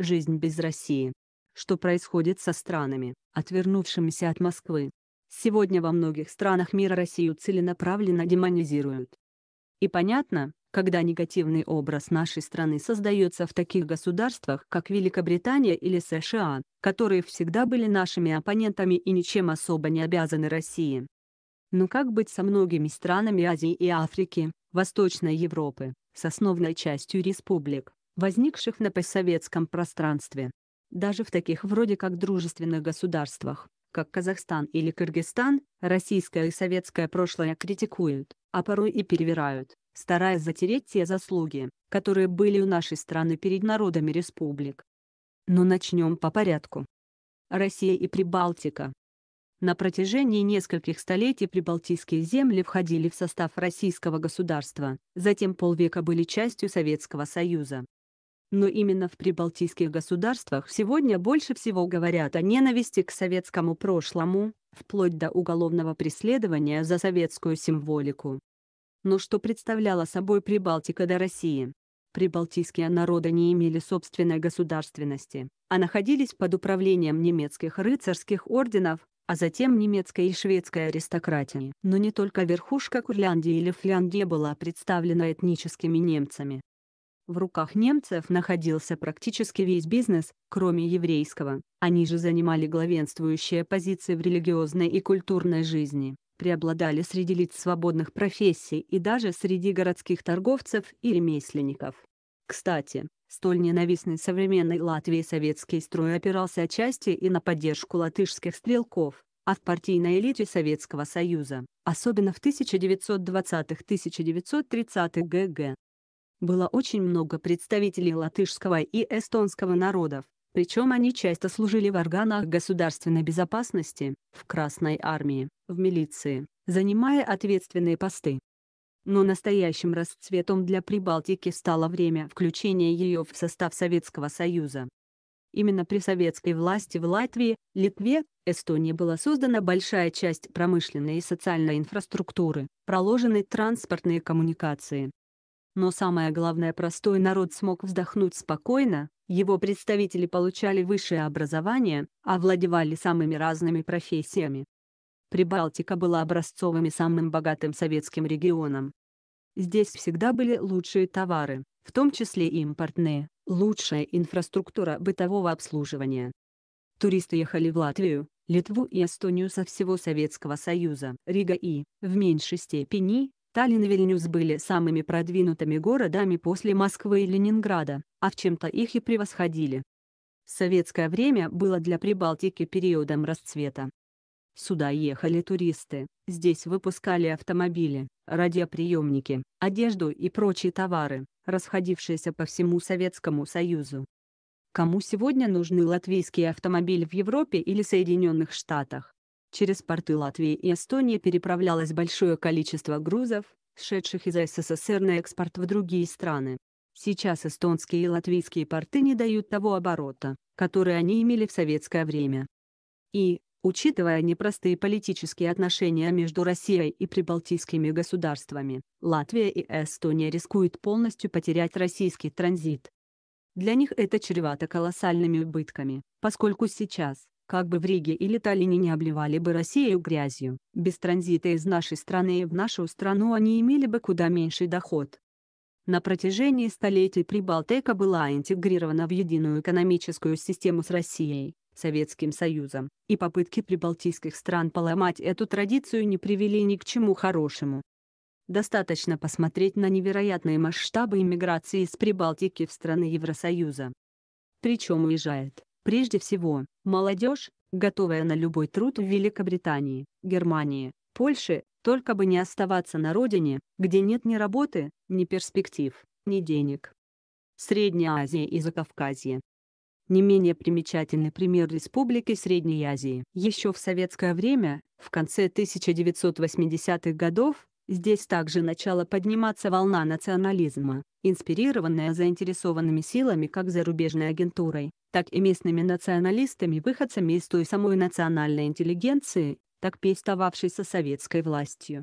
Жизнь без России. Что происходит со странами, отвернувшимися от Москвы? Сегодня во многих странах мира Россию целенаправленно демонизируют. И понятно, когда негативный образ нашей страны создается в таких государствах, как Великобритания или США, которые всегда были нашими оппонентами и ничем особо не обязаны России. Но как быть со многими странами Азии и Африки, Восточной Европы, с основной частью республик, возникших на постсоветском пространстве. Даже в таких вроде как дружественных государствах, как Казахстан или Кыргызстан, российское и советское прошлое критикуют, а порой и перевирают, стараясь затереть те заслуги, которые были у нашей страны перед народами республик. Но начнем по порядку. Россия и Прибалтика. На протяжении нескольких столетий прибалтийские земли входили в состав российского государства, затем полвека были частью Советского Союза. Но именно в прибалтийских государствах сегодня больше всего говорят о ненависти к советскому прошлому, вплоть до уголовного преследования за советскую символику. Но что представляла собой Прибалтика до России? Прибалтийские народы не имели собственной государственности, а находились под управлением немецких рыцарских орденов, а затем немецкой и шведской аристократии. Но не только верхушка Курляндии или Фляндии была представлена этническими немцами. В руках немцев находился практически весь бизнес, кроме еврейского. Они же занимали главенствующие позиции в религиозной и культурной жизни, преобладали среди лиц свободных профессий и даже среди городских торговцев и ремесленников. Кстати, столь ненавистный современной Латвии советский строй опирался отчасти и на поддержку латышских стрелков, а в партийной элите Советского Союза, особенно в 1920-1930-х ГГ, было очень много представителей латышского и эстонского народов, причем они часто служили в органах государственной безопасности, в Красной армии, в милиции, занимая ответственные посты. Но настоящим расцветом для Прибалтики стало время включения ее в состав Советского Союза. Именно при советской власти в Латвии, Литве, Эстонии была создана большая часть промышленной и социальной инфраструктуры, проложены транспортные коммуникации, но самое главное, простой народ смог вздохнуть спокойно, его представители получали высшее образование, овладевали самыми разными профессиями. Прибалтика была образцовым и самым богатым советским регионом. Здесь всегда были лучшие товары, в том числе импортные, лучшая инфраструктура бытового обслуживания. Туристы ехали в Латвию, Литву и Эстонию со всего Советского Союза. Рига и, в меньшей степени, Сталин и Вильнюс были самыми продвинутыми городами после Москвы и Ленинграда, а в чем-то их и превосходили. Советское время было для Прибалтики периодом расцвета. Сюда ехали туристы, здесь выпускали автомобили, радиоприемники, одежду и прочие товары, расходившиеся по всему Советскому Союзу. Кому сегодня нужны латвийский автомобиль в Европе или Соединенных Штатах? Через порты Латвии и Эстонии переправлялось большое количество грузов, шедших из СССР на экспорт в другие страны. Сейчас эстонские и латвийские порты не дают того оборота, который они имели в советское время. И, учитывая непростые политические отношения между Россией и прибалтийскими государствами, Латвия и Эстония рискуют полностью потерять российский транзит. Для них это чревато колоссальными убытками, поскольку сейчас, как бы в Риге или Таллине не обливали бы Россию грязью, без транзита из нашей страны и в нашу страну они имели бы куда меньший доход. На протяжении столетий Прибалтика была интегрирована в единую экономическую систему с Россией, Советским Союзом, и попытки прибалтийских стран поломать эту традицию не привели ни к чему хорошему. Достаточно посмотреть на невероятные масштабы иммиграции из Прибалтики в страны Евросоюза. Причем уезжает Прежде всего, молодежь, готовая на любой труд в Великобритании, Германии, Польше, только бы не оставаться на родине, где нет ни работы, ни перспектив, ни денег. Средняя Азия и Закавказье. Не менее примечательный пример Республики Средней Азии. Еще в советское время, в конце 1980-х годов, Здесь также начала подниматься волна национализма, инспирированная заинтересованными силами как зарубежной агентурой, так и местными националистами-выходцами из той самой национальной интеллигенции, так пестовавшей со советской властью.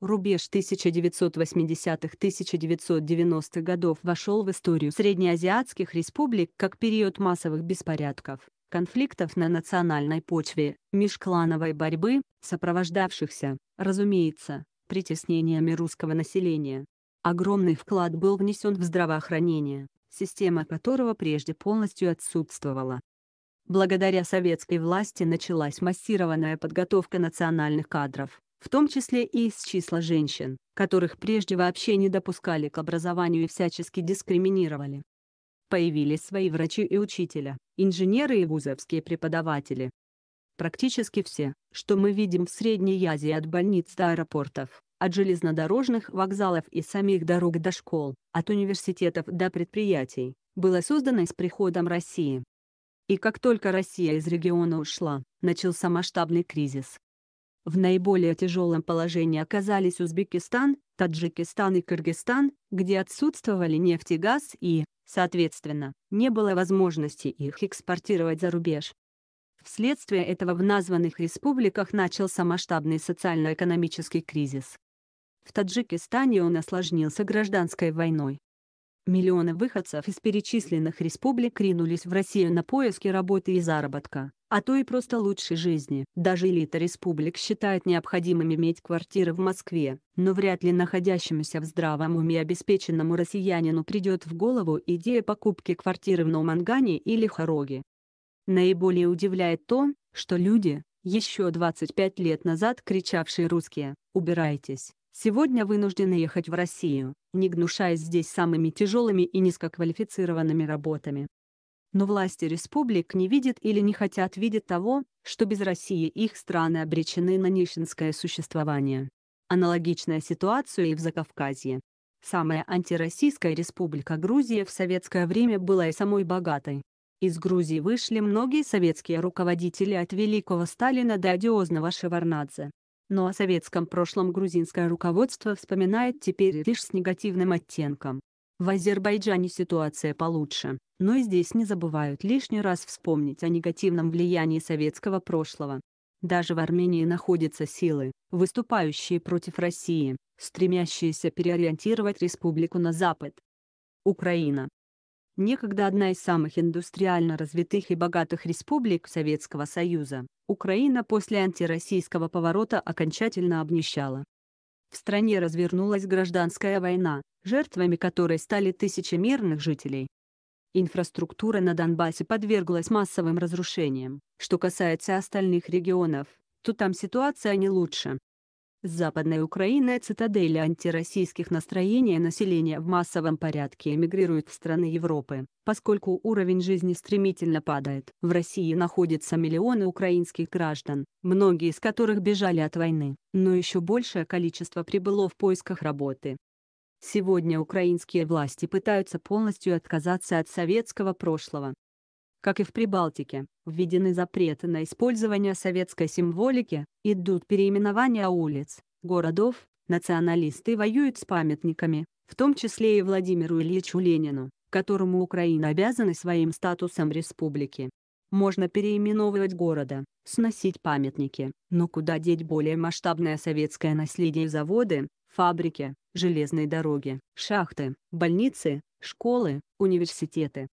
Рубеж 1980-1990-х годов вошел в историю среднеазиатских республик как период массовых беспорядков, конфликтов на национальной почве, межклановой борьбы, сопровождавшихся, разумеется, притеснениями русского населения. Огромный вклад был внесен в здравоохранение, система которого прежде полностью отсутствовала. Благодаря советской власти началась массированная подготовка национальных кадров, в том числе и из числа женщин, которых прежде вообще не допускали к образованию и всячески дискриминировали. Появились свои врачи и учителя, инженеры и вузовские преподаватели, Практически все, что мы видим в Средней Азии от больниц до аэропортов, от железнодорожных вокзалов и самих дорог до школ, от университетов до предприятий, было создано с приходом России. И как только Россия из региона ушла, начался масштабный кризис. В наиболее тяжелом положении оказались Узбекистан, Таджикистан и Кыргызстан, где отсутствовали нефть и газ и, соответственно, не было возможности их экспортировать за рубеж. Вследствие этого в названных республиках начался масштабный социально-экономический кризис. В Таджикистане он осложнился гражданской войной. Миллионы выходцев из перечисленных республик ринулись в Россию на поиски работы и заработка, а то и просто лучшей жизни. Даже элита республик считает необходимым иметь квартиры в Москве, но вряд ли находящемуся в здравом уме обеспеченному россиянину придет в голову идея покупки квартиры в Наумангане или Хароге. Наиболее удивляет то, что люди, еще 25 лет назад кричавшие русские «убирайтесь», сегодня вынуждены ехать в Россию, не гнушаясь здесь самыми тяжелыми и низкоквалифицированными работами. Но власти республик не видят или не хотят видеть того, что без России их страны обречены на нищенское существование. Аналогичная ситуация и в Закавказье. Самая антироссийская республика Грузия в советское время была и самой богатой, из Грузии вышли многие советские руководители от великого Сталина до одиозного Шеварнадзе. Но о советском прошлом грузинское руководство вспоминает теперь лишь с негативным оттенком. В Азербайджане ситуация получше, но и здесь не забывают лишний раз вспомнить о негативном влиянии советского прошлого. Даже в Армении находятся силы, выступающие против России, стремящиеся переориентировать республику на Запад. Украина некогда одна из самых индустриально развитых и богатых республик Советского Союза, Украина после антироссийского поворота окончательно обнищала. В стране развернулась гражданская война, жертвами которой стали тысячи мирных жителей. Инфраструктура на Донбассе подверглась массовым разрушениям. Что касается остальных регионов, то там ситуация не лучше. Западная Украина – цитадель антироссийских настроений а населения в массовом порядке эмигрирует в страны Европы, поскольку уровень жизни стремительно падает. В России находятся миллионы украинских граждан, многие из которых бежали от войны, но еще большее количество прибыло в поисках работы. Сегодня украинские власти пытаются полностью отказаться от советского прошлого, как и в Прибалтике, введены запреты на использование советской символики, идут переименования улиц, городов, националисты воюют с памятниками, в том числе и Владимиру Ильичу Ленину, которому Украина обязана своим статусом республики. Можно переименовывать города, сносить памятники, но куда деть более масштабное советское наследие заводы, фабрики, железные дороги, шахты, больницы, школы, университеты,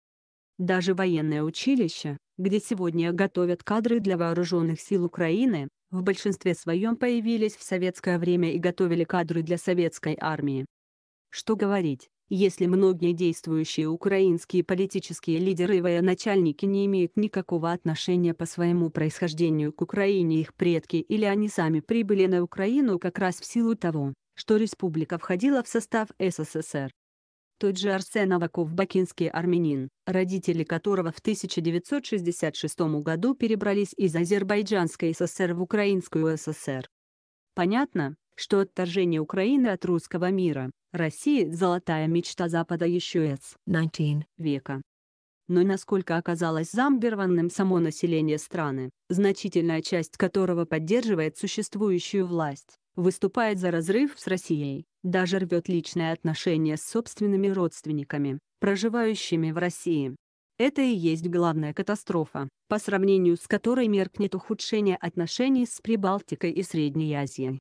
даже военное училище, где сегодня готовят кадры для вооруженных сил Украины, в большинстве своем появились в советское время и готовили кадры для советской армии. Что говорить, если многие действующие украинские политические лидеры и военачальники не имеют никакого отношения по своему происхождению к Украине их предки или они сами прибыли на Украину как раз в силу того, что республика входила в состав СССР тот же Арсен Аваков бакинский армянин, родители которого в 1966 году перебрались из Азербайджанской ССР в Украинскую ССР. Понятно, что отторжение Украины от русского мира, России – золотая мечта Запада еще с 19 века. Но насколько оказалось замбированным само население страны, значительная часть которого поддерживает существующую власть, выступает за разрыв с Россией, даже рвет личные отношения с собственными родственниками, проживающими в России. Это и есть главная катастрофа, по сравнению с которой меркнет ухудшение отношений с Прибалтикой и Средней Азией.